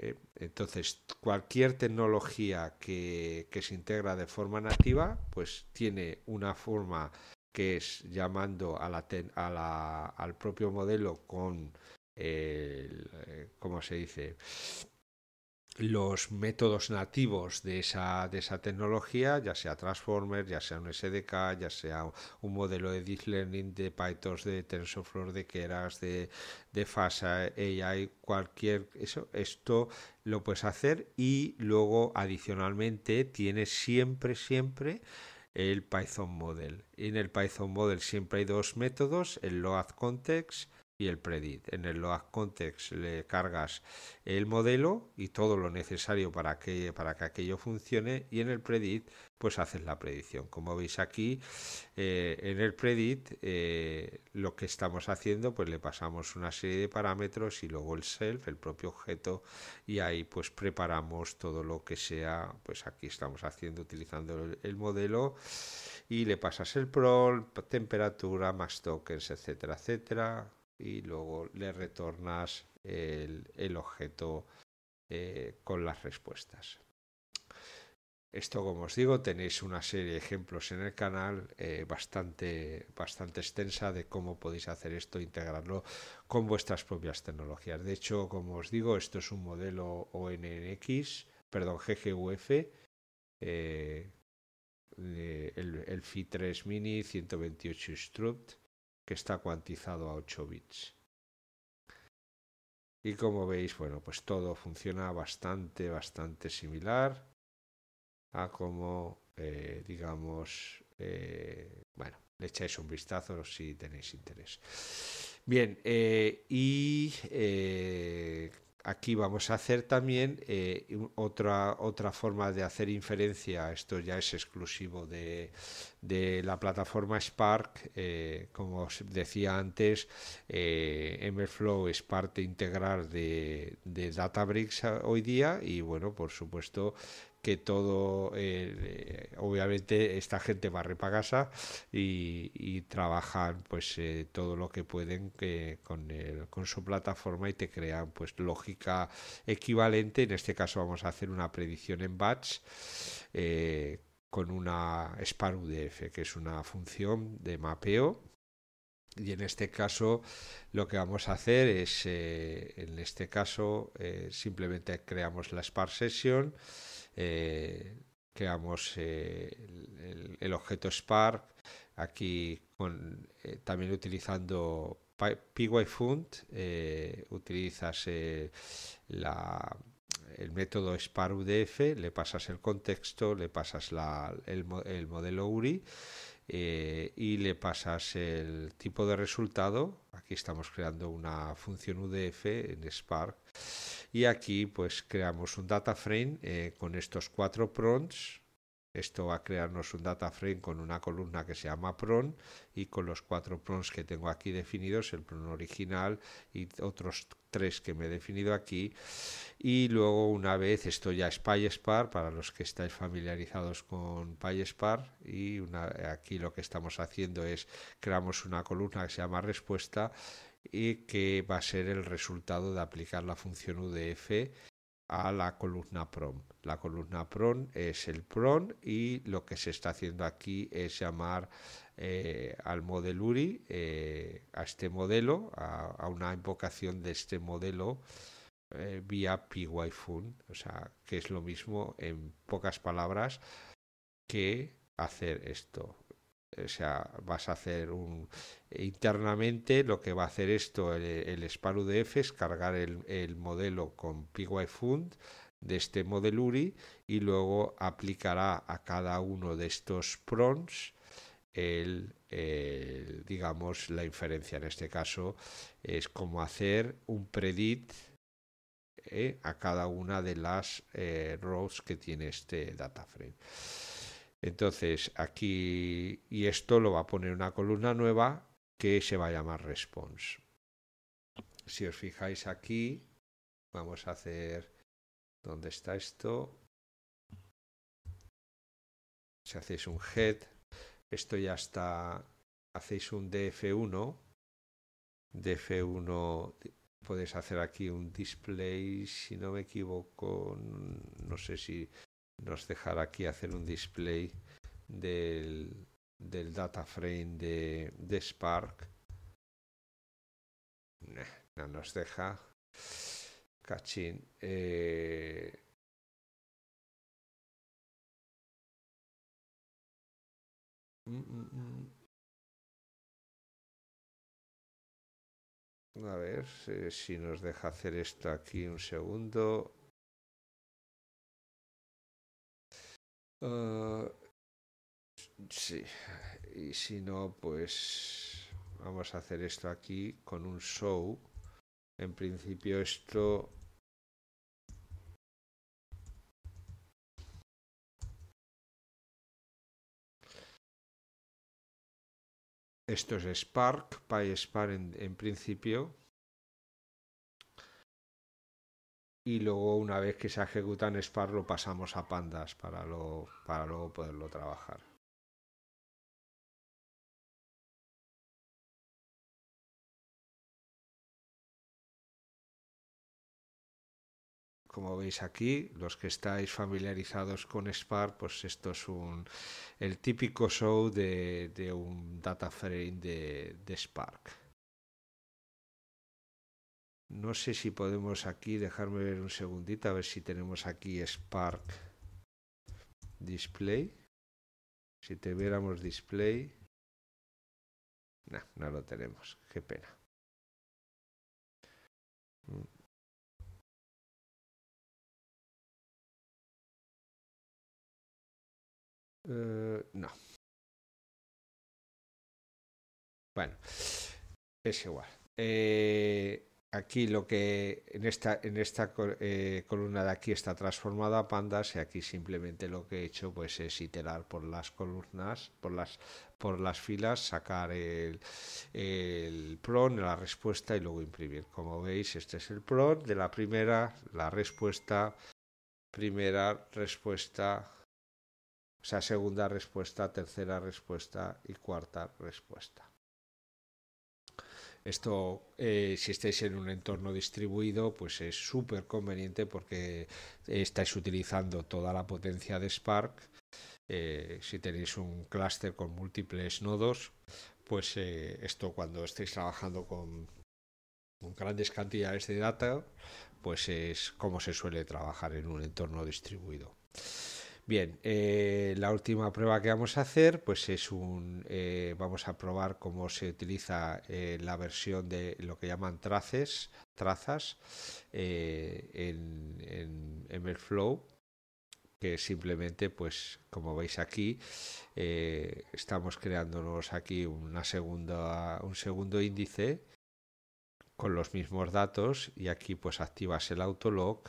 Eh, entonces, cualquier tecnología que, que se integra de forma nativa, pues tiene una forma que es llamando a la, al propio modelo con, eh, ¿cómo se dice? los métodos nativos de esa, de esa tecnología, ya sea Transformer, ya sea un SDK, ya sea un modelo de Deep Learning, de PyTorch, de TensorFlow, de Keras, de, de FASA, AI, cualquier... Eso, esto lo puedes hacer y luego adicionalmente tienes siempre, siempre el Python Model. En el Python Model siempre hay dos métodos, el load context y el predit. En el load context le cargas el modelo y todo lo necesario para que, para que aquello funcione y en el predit pues haces la predicción. Como veis aquí eh, en el predit eh, lo que estamos haciendo pues le pasamos una serie de parámetros y luego el self, el propio objeto y ahí pues preparamos todo lo que sea pues aquí estamos haciendo utilizando el, modelo y le pasas el prol, temperatura, más tokens, etcétera, etcétera, y luego le retornas el, objeto eh, con las respuestas. Esto, como os digo, tenéis una serie de ejemplos en el canal eh, bastante, bastante extensa de cómo podéis hacer esto, integrarlo con vuestras propias tecnologías. De hecho, como os digo, esto es un modelo ONNX, perdón, GGUF, eh, el, el FI3 Mini 128 Struct, que está cuantizado a 8 bits. Y como veis, bueno, pues todo funciona bastante, bastante similar a como, eh, digamos, eh, bueno, le echáis un vistazo si tenéis interés. Bien, eh, y aquí vamos a hacer también eh, otra, otra forma de hacer inferencia, esto ya es exclusivo de, la plataforma Spark, eh, como os decía antes, eh, MFlow es parte integral de, de Databricks ah, hoy día y bueno, por supuesto, que todo, eh, obviamente esta gente va para casa y, trabajan pues eh, todo lo que pueden con, su plataforma y te crean pues lógica equivalente, en este caso vamos a hacer una predicción en batch eh, con una UDF, que es una función de mapeo y en este caso lo que vamos a hacer es, en este caso simplemente creamos la spar session eh, creamos eh, el, objeto Spark aquí con, eh, también utilizando PyFund utilizas el método UDF, le pasas el contexto, le pasas el, el, modelo URI eh, y le pasas el tipo de resultado. Aquí estamos creando una función UDF en Spark y aquí pues creamos un data frame eh, con estos cuatro prompts. Esto va a crearnos un data frame con una columna que se llama PRON y con los cuatro PRONs que tengo aquí definidos, el PRON original y otros tres que me he definido aquí. Y luego una vez esto ya es PySpar para los que estáis familiarizados con PySpar Y aquí lo que estamos haciendo es creamos una columna que se llama respuesta y que va a ser el resultado de aplicar la función UDF a la columna PROM. La columna PROM es el PROM y lo que se está haciendo aquí es llamar eh, al modeluri, URI eh, a este modelo, a, una invocación de este modelo eh, vía PyFun, o sea, que es lo mismo en pocas palabras que hacer esto. O sea, vas a hacer un... Internamente lo que va a hacer esto, el, el es cargar el, modelo con PyFund de este modeluri y luego aplicará a cada uno de estos prons el, digamos, la inferencia. En este caso es como hacer un predict eh, a cada una de las eh, rows que tiene este data frame. Entonces aquí, y esto lo va a poner una columna nueva que se va a llamar response. Si os fijáis aquí, vamos a hacer, ¿dónde está esto? Si hacéis un head, esto ya está, hacéis un DF1, DF1, podéis hacer aquí un display, si no me equivoco, no sé si nos dejará aquí hacer un display del, del data frame de, de Spark. no nos deja. Cachín. Eh, A ver eh, si nos deja hacer esto aquí un segundo. Ah, sí, y si no, pues vamos a hacer esto aquí con un show. En principio esto Esto es Spark, PySpark en, en principio. Y luego una vez que se ejecutan Spark lo pasamos a Pandas para, para luego poderlo trabajar. como veis aquí, los que estáis familiarizados con Spark, pues esto es un, el típico show de, un data frame de, Spark. No sé si podemos aquí, dejarme ver un segundito, a ver si tenemos aquí Spark Display. Si te viéramos Display... No, no lo tenemos, qué pena. Eh, no. Bueno, es igual. Eh, aquí lo que en esta, en esta eh, columna de aquí está transformada a pandas y aquí simplemente lo que he hecho pues es iterar por las columnas, por las, por las filas, sacar el, el PRON, la respuesta y luego imprimir. Como veis, este es el PRON de la primera, la respuesta, primera respuesta, o sea, segunda respuesta, tercera respuesta y cuarta respuesta. Esto, eh, si estáis en un entorno distribuido, pues es súper conveniente porque estáis utilizando toda la potencia de Spark. Eh, si tenéis un clúster con múltiples nodos, pues eh, esto cuando estéis trabajando con, con, grandes cantidades de data, pues es como se suele trabajar en un entorno distribuido. Bien, eh, la última prueba que vamos a hacer, pues es un, eh, vamos a probar cómo se utiliza eh, la versión de lo que llaman traces, trazas en, en, que simplemente, pues como veis aquí, estamos creándonos aquí una un segundo índice con los mismos datos y aquí pues activas el autolog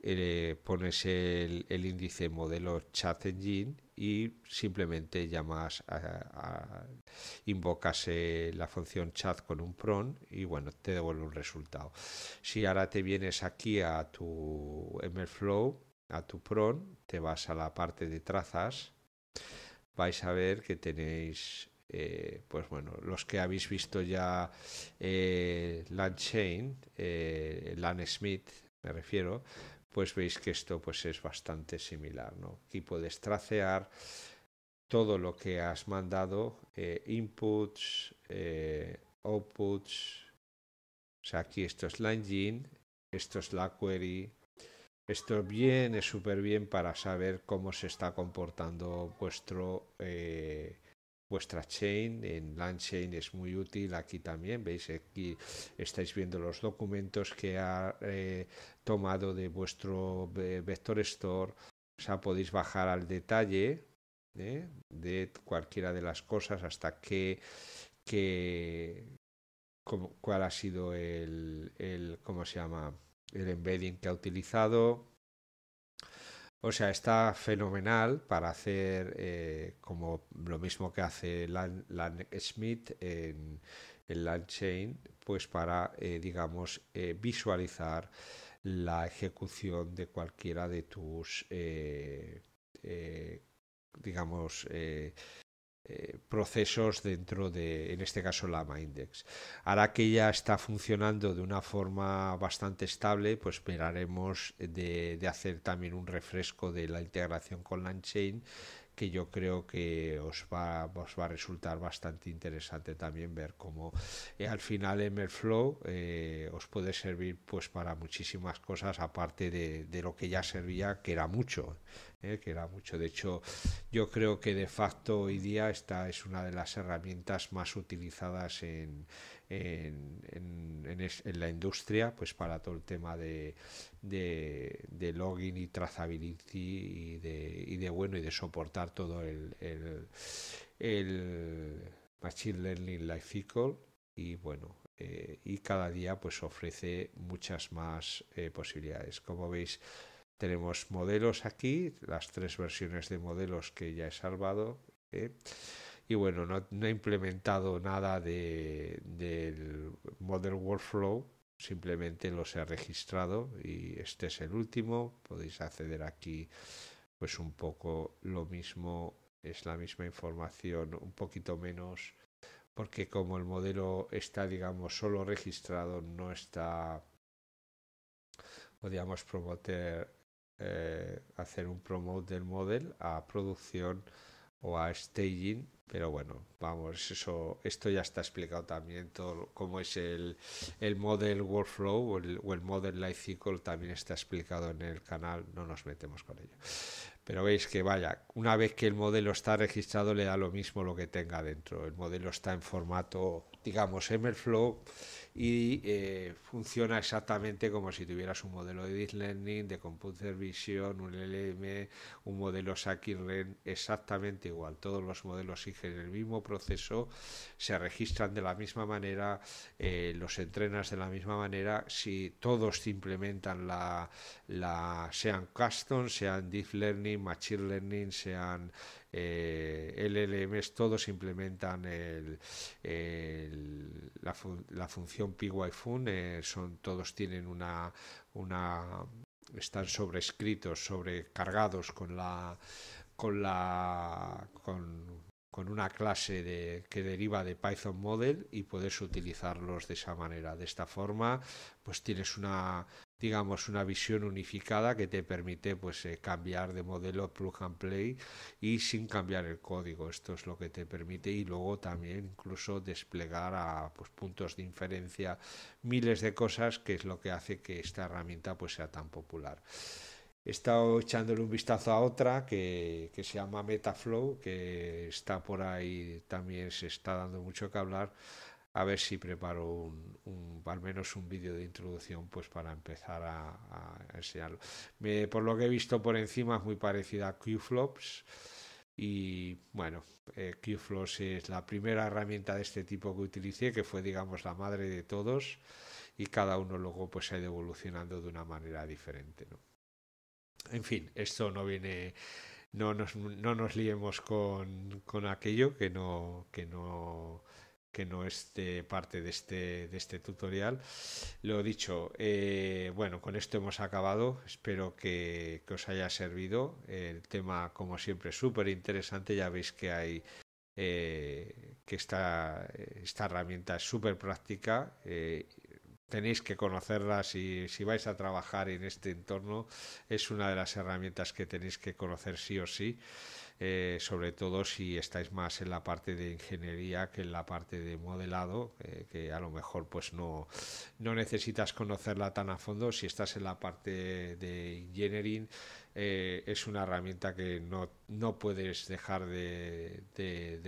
eh, pones el, índice modelo chat engine y simplemente llamas a, invocas eh, la función chat con un PRON y bueno te devuelve un resultado si ahora te vienes aquí a tu MLflow a tu PRON te vas a la parte de trazas vais a ver que tenéis eh, pues bueno, los que habéis visto ya Lan Chain, Lan Smith, me refiero, pues veis que esto pues es bastante similar. ¿no? Aquí puedes tracear todo lo que has mandado, eh, inputs, eh, outputs. O sea, aquí esto es la engine, esto es la query. Esto bien, es súper bien para saber cómo se está comportando vuestro eh, vuestra chain, en chain es muy útil, aquí también, veis, aquí estáis viendo los documentos que ha eh, tomado de vuestro vector store, ya podéis bajar al detalle ¿eh? de cualquiera de las cosas hasta que, que cuál ha sido el, ¿cómo se llama? El embedding que ha utilizado, o sea, está fenomenal para hacer eh, como lo mismo que hace Lan, Smith en, en chain, pues para, eh, digamos, eh, visualizar la ejecución de cualquiera de tus, digamos, eh, procesos dentro de, en este caso, la Mindex. Ahora que ya está funcionando de una forma bastante estable, pues esperaremos de, de hacer también un refresco de la integración con LandChain que yo creo que os va, os va a resultar bastante interesante también ver cómo eh, al final MLflow eh, os puede servir pues para muchísimas cosas aparte de, lo que ya servía que era mucho eh, que era mucho de hecho yo creo que de facto hoy día esta es una de las herramientas más utilizadas en, en, en la industria pues para todo el tema de de, login y trazability y de, bueno y de soportar todo el, Machine Learning Lifecycle y bueno, eh, y cada día pues ofrece muchas más eh, posibilidades. Como veis, tenemos modelos aquí, las tres versiones de modelos que ya he salvado. ¿eh? Y bueno, no, no, he implementado nada de, del Model Workflow, simplemente los he registrado y este es el último. Podéis acceder aquí pues un poco lo mismo, es la misma información, un poquito menos, porque como el modelo está, digamos, solo registrado, no está, podríamos promover eh, hacer un promote del model a producción o a staging, pero bueno, vamos, eso, esto ya está explicado también, todo cómo es el, el model workflow o el, model life cycle también está explicado en el canal, no nos metemos con ello. Pero veis que vaya, una vez que el modelo está registrado le da lo mismo lo que tenga dentro, el modelo está en formato, digamos, MLflow, Flow y eh, funciona exactamente como si tuvieras un modelo de deep learning, de computer vision, un LM, un modelo Saki-Ren, exactamente igual. Todos los modelos siguen el mismo proceso, se registran de la misma manera, eh, los entrenas de la misma manera. Si todos implementan la, la sean custom, sean deep learning, machine learning, sean eh, LLMs, todos implementan la, función PYFUN, eh, son, todos tienen una, una están sobrescritos, sobrecargados con la con la con, una clase de, que deriva de Python Model y puedes utilizarlos de esa manera. De esta forma, pues tienes una, digamos, una visión unificada que te permite pues, eh, cambiar de modelo plug and play y sin cambiar el código. Esto es lo que te permite y luego también incluso desplegar a pues, puntos de inferencia miles de cosas que es lo que hace que esta herramienta pues, sea tan popular. He estado echándole un vistazo a otra que, que se llama Metaflow, que está por ahí, también se está dando mucho que hablar a ver si preparo un, al menos un vídeo de introducción pues para empezar a, enseñarlo. por lo que he visto por encima es muy parecida a QFlops y bueno, eh, QFlops es la primera herramienta de este tipo que utilicé, que fue digamos la madre de todos y cada uno luego pues se ha ido evolucionando de una manera diferente. En fin, esto no viene no nos, liemos con, aquello que no, que no que no esté parte de este, de este tutorial. Lo dicho, eh, bueno, con esto hemos acabado. Espero que, os haya servido. El tema, como siempre, súper interesante. Ya veis que hay eh, que esta, esta herramienta es súper práctica. Eh, tenéis que conocerla si vais a trabajar en este entorno. Es una de las herramientas que tenéis que conocer sí o sí. Eh, sobre todo si estáis más en la parte de ingeniería que en la parte de modelado, eh, que a lo mejor pues no, no necesitas conocerla tan a fondo. Si estás en la parte de engineering, eh, es una herramienta que no, no puedes dejar de,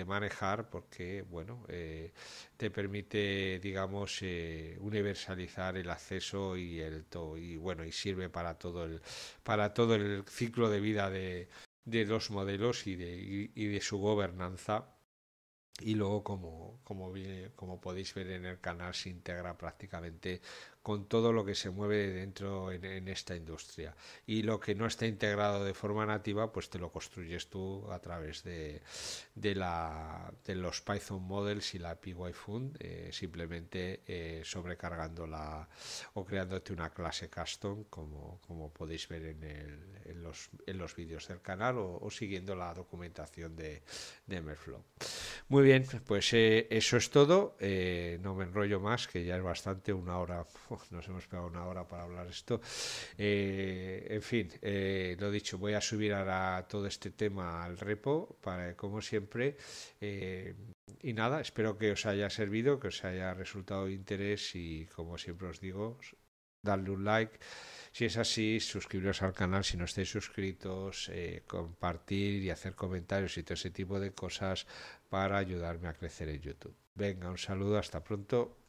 manejar porque bueno te permite digamos universalizar el acceso y el todo y bueno y sirve para todo el para todo el ciclo de vida de, de los modelos y de, y de su gobernanza. Y luego, como, como, como podéis ver en el canal, se integra prácticamente todo lo que se mueve dentro en, esta industria. Y lo que no está integrado de forma nativa, pues te lo construyes tú a través de, de, la, de los Python Models y la PyFund, eh, simplemente eh, sobrecargando la, o creándote una clase custom, como, como podéis ver en, el, en los, en los vídeos del canal o, siguiendo la documentación de, de Merflow. Muy bien, pues eh, eso es todo. Eh, no me enrollo más, que ya es bastante una hora nos hemos pegado una hora para hablar esto. Eh, en fin, eh, lo dicho, voy a subir ahora todo este tema al repo, para, como siempre. Eh, y nada, espero que os haya servido, que os haya resultado de interés y como siempre os digo, darle un like. Si es así, suscribiros al canal si no estáis suscritos, compartir y hacer comentarios y todo ese tipo de cosas para ayudarme a crecer en YouTube. Venga, un saludo, hasta pronto.